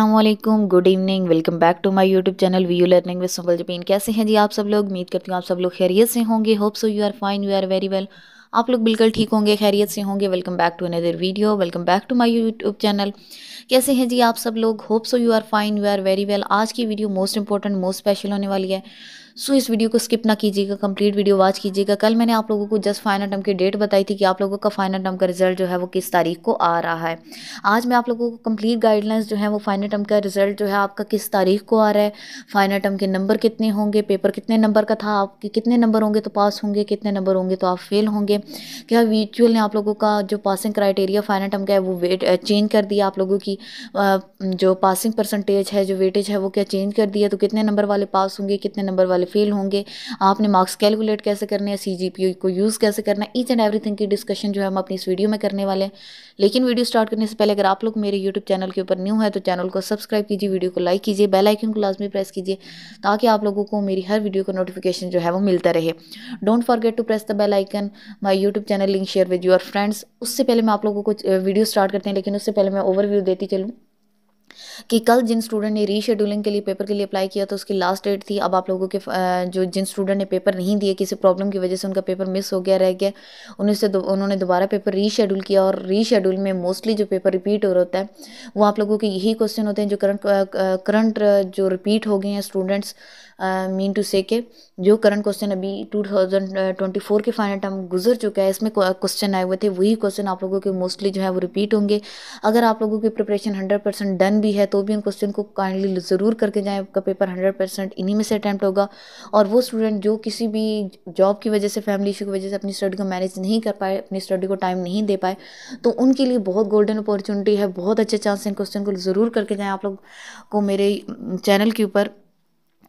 Aslam good evening welcome back to my YouTube channel V U learning with Subal Jabeen कैसे हैं जी आप सब लोग उम्मीद करती हूँ आप सब लोग खैरियत से होंगे hope so you are fine you are very well आप लोग बिल्कुल ठीक होंगे खैरियत से होंगे welcome back to another video welcome back to my YouTube channel कैसे हैं जी आप सब लोग hope so you are fine you are very well आज की video most important most special होने वाली है सो इस वीडियो को स्किप ना कीजिएगा कंप्लीट वीडियो वॉच कीजिएगा कल मैंने आप लोगों को जस्ट फाइनल टर्म की डेट बताई थी कि आप लोगों का फाइनल टर्म का रिजल्ट जो है वो किस तारीख को आ रहा है आज मैं आप लोगों को कंप्लीट गाइडलाइंस जो है वो फाइनल टर्म का रिजल्ट जो है आपका किस तारीख को आ रहा है फाइनल टर्म के नंबर कितने होंगे पेपर कितने नंबर का था आपके कितने नंबर होंगे तो पास होंगे कितने नंबर होंगे तो आप फेल होंगे क्या वीचुअल ने आप लोगों का जो पासिंग क्राइटेरिया फाइनल टर्म का है वो वेट चेंज कर दिया आप लोगों की जो पासिंग परसेंटेज है जो वेटेज है वो क्या चेंज कर दिया तो कितने नंबर वाले पास होंगे कितने नंबर वाले वाले फेल होंगे आपने मार्क्स कैलकुलेट कैसे करने हैं सी को यूज़ कैसे करना है ईच एंड एवरीथिंग की डिस्कशन जो है हम अपनी इस वीडियो में करने वाले हैं लेकिन वीडियो स्टार्ट करने से पहले अगर आप लोग मेरे यूट्यूब चैनल के ऊपर न्यू है तो चैनल को सब्सक्राइब कीजिए वीडियो को लाइक कीजिए बेल आइकन को लाजमी प्रेस कीजिए ताकि आप लोगों को मेरी हर वीडियो का नोटिफिकेशन जो है वो मिलता रहे don't forget to press the bell icon my YouTube channel link share with your friends उससे पहले मैं आप लोगों को वीडियो स्टार्ट करते हैं लेकिन उससे पहले मैं ओवरव्यू देती चलूँ कि कल जिन स्टूडेंट ने रीशेड्यूलिंग के लिए पेपर के लिए अप्लाई किया तो उसकी लास्ट डेट थी अब आप लोगों के जो जिन स्टूडेंट ने पेपर नहीं दिए किसी प्रॉब्लम की वजह से उनका पेपर मिस हो गया रह गया उनसे उन्होंने दोबारा पेपर रीशेड्यूल किया और रीशेड्यूल में मोस्टली जो पेपर रिपीट हो रहा होता है वो आप लोगों के यही क्वेश्चन होते हैं जो करंट करंट जो रिपीट हो गए हैं स्टूडेंट्स मीन टू से के जो करंट क्वेश्चन अभी 2024 के फाइनल टर्म गुजर चुका है इसमें क्वेश्चन आए हुए थे वही क्वेश्चन आप लोगों के मोस्टली जो है वो रिपीट होंगे अगर आप लोगों की प्रिपरेशन हंड्रेड परसेंट डन भी है तो भी उन क्वेश्चन को काइंडली ज़रूर करके जाएं आपका पेपर हंड्रेड परसेंट इन्हीं में से अटैम्प्ट होगा और वो स्टूडेंट जो किसी भी जॉब की वजह से फैमिली इशू की वजह से अपनी स्टडी को मैनेज नहीं कर पाए अपनी स्टडी को टाइम नहीं दे पाए तो उनके लिए बहुत गोल्डन अपॉर्चुनिटी है बहुत अच्छे चांस हैं क्वेश्चन को ज़रूर करके जाएँ आप लोग को मेरे चैनल के ऊपर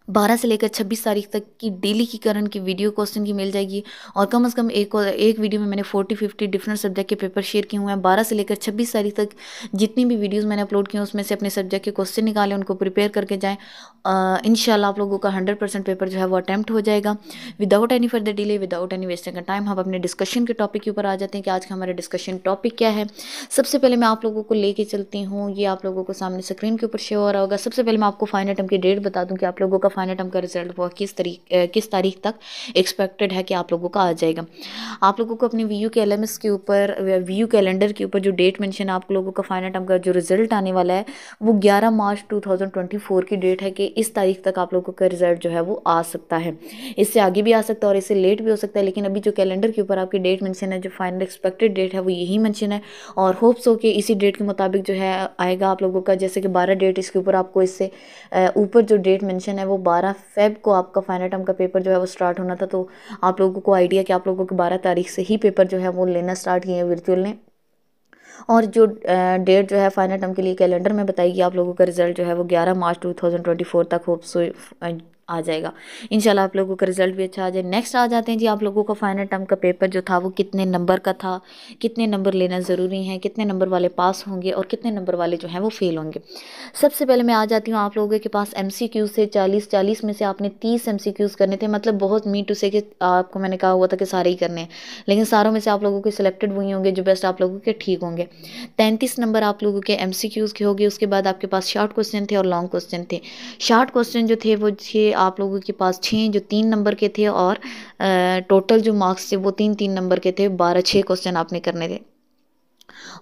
बारह से लेकर छब्बीस तारीख तक की डेली की करण की वीडियो क्वेश्चन की मिल जाएगी और कम से कम एक और एक वीडियो में मैंने फोर्टी फिफ्टी डिफरेंट सब्जेक्ट के पेपर शेयर किए हुए हैं बारह से लेकर छब्बीस तारीख तक जितनी भी वीडियोज़ मैंने अपलोड की हैं उसमें से अपने सब्जेक्ट के क्वेश्चन निकालें उनको प्रिपेयर करके जाएँ इन आप लोगों का हंड्रेड परसेंट पेपर जो है वो अटैम्प्ट हो जाएगा without any further delay without any wasting का टाइम हम अपने डिस्कशन के टॉपिक के ऊपर आ जाते हैं कि आज का हमारा डिस्कशन टॉपिक क्या है सबसे पहले मैं आप लोगों को लेके चलती हूँ ये आप लोगों को सामने स्क्रीन के ऊपर शेयर हो रहा होगा सबसे पहले मैं आपको फाइनल आइटम की डेट बता दूँ कि आप लोगों का फाइनल टर्म का रिजल्ट वो किस तरीक किस तारीख तक एक्सपेक्टेड है कि आप लोगों का आ जाएगा आप लोगों को अपने वी के एल के ऊपर वी कैलेंडर के ऊपर जो डेट मैंशन आप लोगों का फाइनल टर्म का जो रिजल्ट आने वाला है वो ग्यारह मार्च टू की डेट है कि इस तारीख तक आप लोगों का रिजल्ट जो है वो आ सकता है इससे आगे भी आ सकता है और इससे लेट भी हो सकता है लेकिन अभी जो कैलेंडर के ऊपर आपकी डेट मैंशन है जो फाइनल एक्सपेक्टेड डेट है वो यही मैंशन है और होप्स हो कि इसी डेट के मुताबिक जो है आएगा आप लोगों का जैसे कि बारह डेट इसके ऊपर आपको इससे ऊपर जो डेट मैंशन है वो बारह फेब को आपका फाइनल टर्म का पेपर जो है वो स्टार्ट होना था तो आप लोगों को आइडिया कि आप लोगों को बारह तारीख से ही पेपर जो है वो लेना स्टार्ट किए हैं वर्चुअल ने और जो डेट जो है फाइनल टर्म के लिए कैलेंडर में बताई कि आप लोगों का रिजल्ट जो है वो 11 मार्च 2024 तक होप सो आ जाएगा इंशाल्लाह आप लोगों का रिज़ल्ट भी अच्छा आ जाए नेक्स्ट आ जाते हैं जी आप लोगों का फाइनल टर्म का पेपर जो था वो कितने नंबर का था कितने नंबर लेना ज़रूरी है कितने नंबर वाले पास होंगे और कितने नंबर वाले जो हैं वो फेल होंगे सबसे पहले मैं आ जाती हूँ आप लोगों के पास एम सी क्यूज़ थे चालीस चालीस में से आपने तीस एम सी क्यूज़ करने थे मतलब बहुत मीट उसे कि आपको मैंने कहा हुआ था कि सारे ही करने हैं लेकिन सारों में से आप लोगों के सिलेक्टेड वही होंगे जो बेस्ट आप लोगों के ठीक होंगे तैंतीस नंबर आप लोगों के एम सी क्यूज़ के होंगे उसके बाद आपके पास शॉर्ट क्वेश्चन थे और लॉन्ग क्वेश्चन थे शॉर्ट क्वेश्चन जो थे वो थे आप लोगों के पास छः जो तीन नंबर के थे और टोटल जो मार्क्स थे वो तीन तीन नंबर के थे बारह छः क्वेश्चन आपने करने थे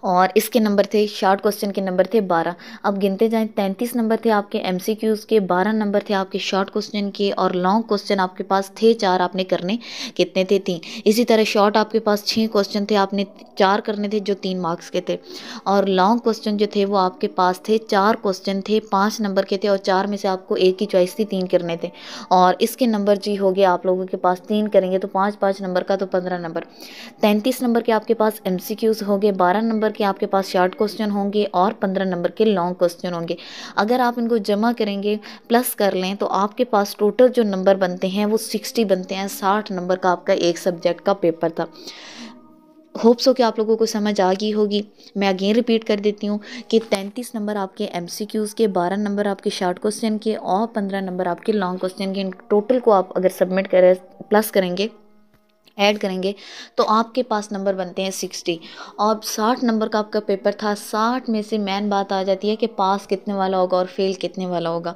और इसके नंबर थे शार्ट क्वेश्चन के नंबर थे बारह अब गिनते जाए तैंतीस नंबर थे आपके एम के बारह नंबर थे आपके शॉर्ट क्वेश्चन के और लॉन्ग क्वेश्चन आपके पास थे चार आपने करने कितने थे तीन इसी तरह शॉर्ट आपके पास छः क्वेश्चन थे आपने चार करने थे जो तीन मार्क्स के थे और लॉन्ग क्वेश्चन जो थे वो आपके पास थे चार क्वेश्चन थे पाँच नंबर के थे और चार में से आपको एक ही चॉइस थी तीन करने थे और इसके नंबर जी हो गए आप लोगों के पास तीन करेंगे तो पाँच पाँच नंबर का तो पंद्रह नंबर तैंतीस नंबर के आपके पास एम हो गए बारह नंबर के आपके पास शॉर्ट क्वेश्चन होंगे और पंद्रह नंबर के लॉन्ग क्वेश्चन होंगे अगर आप इनको जमा करेंगे प्लस कर लें तो आपके पास टोटल जो नंबर बनते हैं वो सिक्सटी बनते हैं साठ नंबर का आपका एक सब्जेक्ट का पेपर था होप्स हो कि आप लोगों को समझ आ गई होगी मैं अगेन रिपीट कर देती हूँ कि 33 नंबर आपके एम सी क्यूज़ के 12 नंबर आपके शॉर्ट क्वेश्चन के और 15 नंबर आपके लॉन्ग क्वेश्चन के टोटल को आप अगर सबमिट करें प्लस करेंगे ऐड करेंगे तो आपके पास नंबर बनते हैं सिक्सटी और साठ नंबर का आपका पेपर था साठ में से मेन बात आ जाती है कि पास कितने वाला होगा और फेल कितने वाला होगा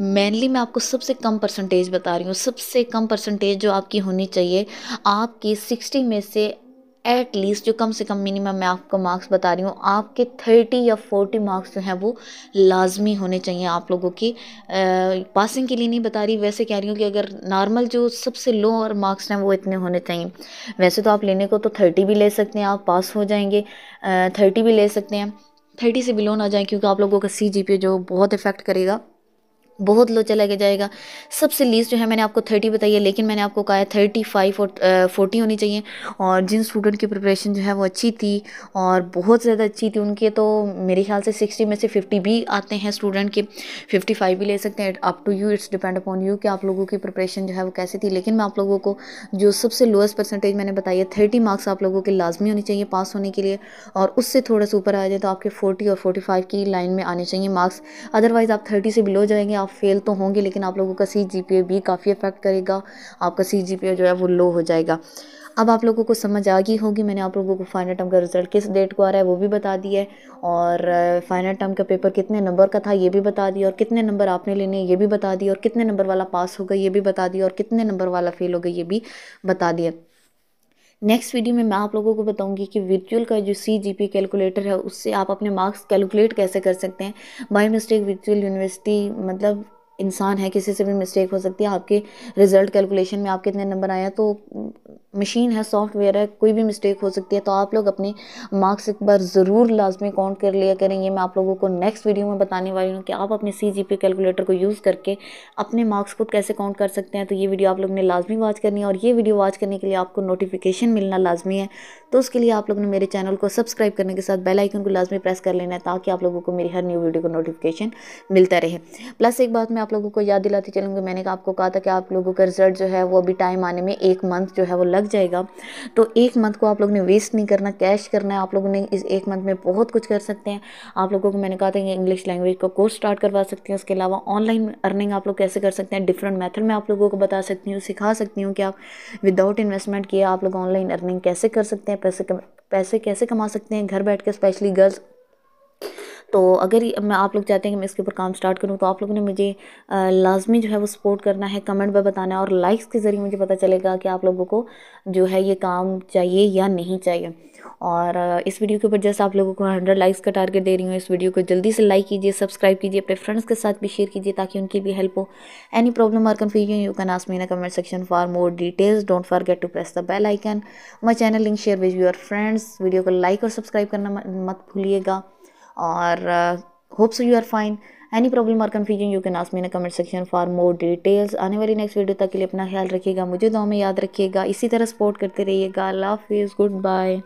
मेनली मैं आपको सबसे कम परसेंटेज बता रही हूँ सबसे कम परसेंटेज जो आपकी होनी चाहिए आपकी सिक्सटी में से एट लीस्ट जो कम से कम मिनिमम मैं आपको मार्क्स बता रही हूँ आपके थर्टी या फोर्टी मार्क्स जो हैं वो लाजमी होने चाहिए आप लोगों की आ, पासिंग के लिए नहीं बता रही वैसे कह रही हूँ कि अगर नॉर्मल जो सबसे लो और मार्क्स हैं वो इतने होने चाहिए वैसे तो आप लेने को तो थर्टी भी ले सकते हैं आप पास हो जाएंगे थर्टी भी ले सकते हैं थर्टी से बिलो ना जाए क्योंकि आप लोगों का सी जी जो बहुत इफ़ेक्ट करेगा बहुत लो चला गया जाएगा सबसे लीस्ट जो है मैंने आपको थर्टी बताई है लेकिन मैंने आपको कहा है थर्टी फाइव और फोर्टी होनी चाहिए और जिन स्टूडेंट की प्रिपरेशन जो है वो अच्छी थी और बहुत ज़्यादा अच्छी थी उनके तो मेरे ख्याल से सिक्सटी में से फिफ्टी भी आते हैं स्टूडेंट के फिफ्टी फाइव भी ले सकते हैं up to you it's depend upon you कि आप लोगों की प्रिपरेशन जो है वो कैसी थी लेकिन मैं आप लोगों को जो सबसे लोएस्ट परसेंटेज मैंने बताई है थर्टी मार्क्स आप लोगों के लाजमी होनी चाहिए पास होने के लिए और उससे थोड़ा सा ऊपर आ जाए तो आपके फोर्टी और फोर्टी फाइव की लाइन में आने चाहिए मार्क्स अदरवाइज़ आप थर्टी से बिलो जाएंगे आप फेल तो होंगे लेकिन आप लोगों का सी जी पी ए भी काफ़ी इफ़ेक्ट करेगा आपका सी जी पी ए जो है वो लो हो जाएगा अब आप लोगों को समझ आ गई होगी मैंने आप लोगों को फाइनल टर्म का रिज़ल्ट किस डेट को आ रहा है वो भी बता दिया है और फाइनल टर्म का पेपर कितने नंबर का था ये भी बता दिया और कितने नंबर आपने लेने ये भी बता दिया और कितने नंबर वाला पास होगा ये भी बता दिया और कितने नंबर वाला फेल होगा ये भी बता दिया नेक्स्ट वीडियो में मैं आप लोगों को बताऊंगी कि विचुअल का जो सी जी पी कैलकुलेटर है उससे आप अपने मार्क्स कैलकुलेट कैसे कर सकते हैं बाई मिस्टेक विचुअल यूनिवर्सिटी मतलब इंसान है किसी से भी मिस्टेक हो सकती है आपके रिज़ल्ट कैलकुलेशन में आपके इतने नंबर हैं तो मशीन है सॉफ्टवेयर है कोई भी मिस्टेक हो सकती है तो आप लोग अपने मार्क्स एक बार ज़रूर लाजमी काउंट कर लिया करें ये मैं आप लोगों को नेक्स्ट वीडियो में बताने वाली हूँ कि आप अपने सी जी पी कैलकुलेटर को यूज़ करके अपने मार्क्स को कैसे काउंट कर सकते हैं तो ये वीडियो आप लोग ने लाजमी वाच करनी है और ये वीडियो वाच करने के लिए आपको नोटिफिकेशन मिलना लाजमी है तो उसके लिए आप लोग ने मेरे चैनल को सब्सक्राइब करने के साथ बेल आइकन को लाजमी प्रेस कर लेना है ताकि आप लोगों को मेरी हर न्यू वीडियो का नोटिफिकेशन मिलता रहे प्लस एक बात मैं आप लोगों को याद दिलाती चलूँगी मैंने आपको कहा था कि आप लोगों का रिज़ल्ट जो है वो अभी टाइम आने में एक मंथ जो है वो लग जाएगा तो एक मंथ को आप लोगों ने वेस्ट नहीं करना कैश करना है आप लोगों ने इस एक मंथ में बहुत कुछ कर सकते हैं आप लोगों को मैंने कहा था कि इंग्लिश लैंग्वेज का कोर्स स्टार्ट करवा सकती हूँ उसके अलावा ऑनलाइन अर्निंग आप लोग कैसे कर सकते हैं डिफरेंट मैथड में आप लोगों को बता सकती हूँ सिखा सकती हूँ कि आप विदाउट इन्वेस्टमेंट किए आप लोग ऑनलाइन अर्निंग कैसे कर सकते हैं पैसे पैसे कैसे कमा सकते हैं घर बैठ के स्पेशली गर्ल्स तो अगर मैं आप लोग चाहते हैं कि मैं इसके ऊपर काम स्टार्ट करूँ तो आप लोगों ने मुझे लाजमी जो है वो सपोर्ट करना है कमेंट में बताना है और लाइक्स के ज़रिए मुझे पता चलेगा कि आप लोगों को जो है ये काम चाहिए या नहीं चाहिए और इस वीडियो के ऊपर जस्ट आप लोगों को हंड्रेड लाइक्स का टारगेट दे रही हूँ इस वीडियो को जल्दी से लाइक कीजिए सब्सक्राइब कीजिए अपने फ्रेंड्स के साथ भी शेयर कीजिए ताकि उनकी भी हेल्प हो एनी प्रॉब्लम और confusion you can ask me in comment section for more details don't forget to press the bell icon my channel link share with your friends video को लाइक और subscribe करना मत भूलिएगा और hopes you are fine any problem और confusion you can ask me comment section for more details आने वाली next video तक के लिए अपना ख्याल रखिएगा मुझे दो में याद रखिएगा इसी तरह सपोर्ट करते रहिएगा अल्लाह हाफिज़ गुड बाय